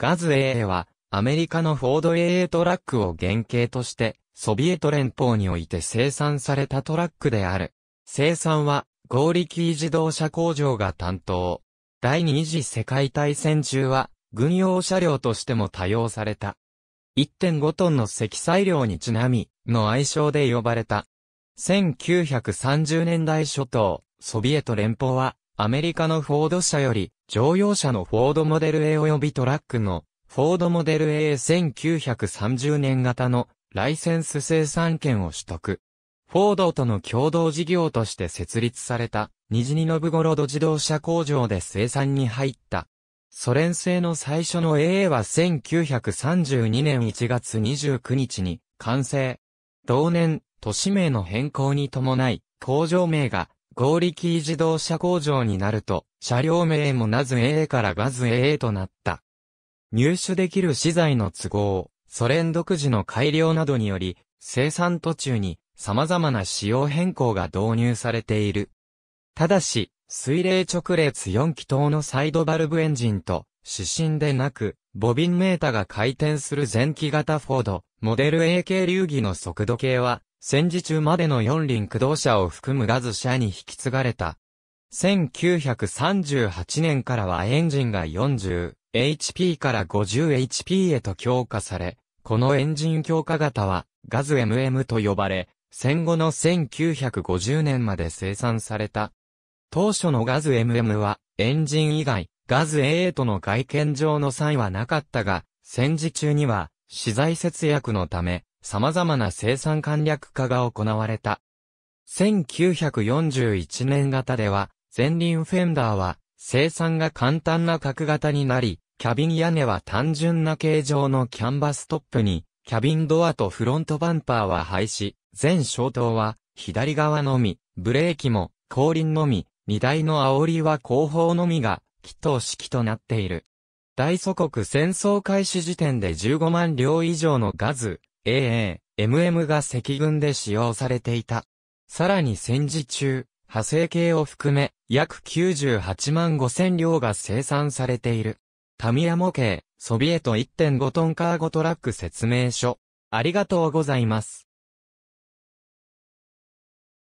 ガズ AA は、アメリカのフォード AA トラックを原型として、ソビエト連邦において生産されたトラックである。生産は、合力自動車工場が担当。第二次世界大戦中は、軍用車両としても多用された。1.5トンの積載量にちなみ、の愛称で呼ばれた。1930年代初頭、ソビエト連邦は、アメリカのフォード社より、乗用車のフォードモデル A 及びトラックの、フォードモデル A1930 年型のライセンス生産権を取得。フォードとの共同事業として設立された、ニジニノブゴロド自動車工場で生産に入った。ソ連製の最初の AA は1932年1月29日に完成。同年、都市名の変更に伴い、工場名が合力自動車工場になると、車両名もなず AA からガズ AA となった。入手できる資材の都合、ソ連独自の改良などにより、生産途中に様々な仕様変更が導入されている。ただし、水冷直列4気筒のサイドバルブエンジンと、指針でなく、ボビンメータが回転する前期型フォード、モデル A k 流儀の速度計は、戦時中までの四輪駆動車を含むガズ車に引き継がれた。1938年からはエンジンが 40HP から 50HP へと強化され、このエンジン強化型はガズ MM と呼ばれ、戦後の1950年まで生産された。当初のガズ MM は、エンジン以外、ガズ A との外見上の差異はなかったが、戦時中には、資材節約のため、様々な生産簡略化が行われた。1941年型では、前輪フェンダーは、生産が簡単な角型になり、キャビン屋根は単純な形状のキャンバストップに、キャビンドアとフロントバンパーは廃止、全消灯は左側のみ、ブレーキも後輪のみ、荷台の煽りは後方のみが、起動式となっている。大祖国戦争開始時点で15万両以上のガズ、AA、MM が赤軍で使用されていた。さらに戦時中、派生系を含め、約98万5千両が生産されている。タミヤ模型、ソビエト1.5トンカーゴトラック説明書。ありがとうございます。